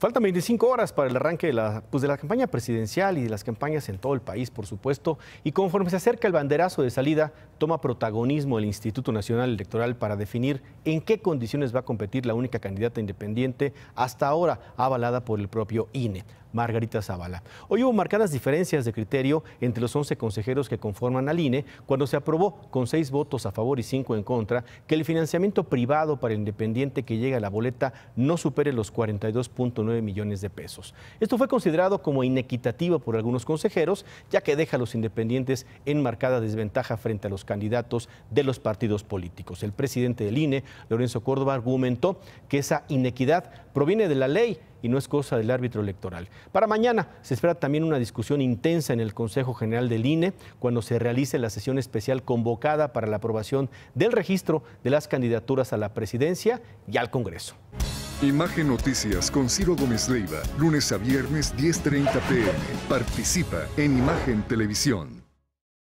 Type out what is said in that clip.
Faltan 25 horas para el arranque de la, pues, de la campaña presidencial y de las campañas en todo el país, por supuesto, y conforme se acerca el banderazo de salida, toma protagonismo el Instituto Nacional Electoral para definir en qué condiciones va a competir la única candidata independiente hasta ahora avalada por el propio INE. Margarita Zavala. Hoy hubo marcadas diferencias de criterio entre los 11 consejeros que conforman al INE cuando se aprobó, con seis votos a favor y cinco en contra, que el financiamiento privado para el independiente que llega a la boleta no supere los 42.9 millones de pesos. Esto fue considerado como inequitativo por algunos consejeros, ya que deja a los independientes en marcada desventaja frente a los candidatos de los partidos políticos. El presidente del INE, Lorenzo Córdoba, argumentó que esa inequidad proviene de la ley y no es cosa del árbitro electoral. Para mañana se espera también una discusión intensa en el Consejo General del INE cuando se realice la sesión especial convocada para la aprobación del registro de las candidaturas a la presidencia y al Congreso. Imagen Noticias con Ciro Gómez Leiva, lunes a viernes 10.30 pm. Participa en Imagen Televisión.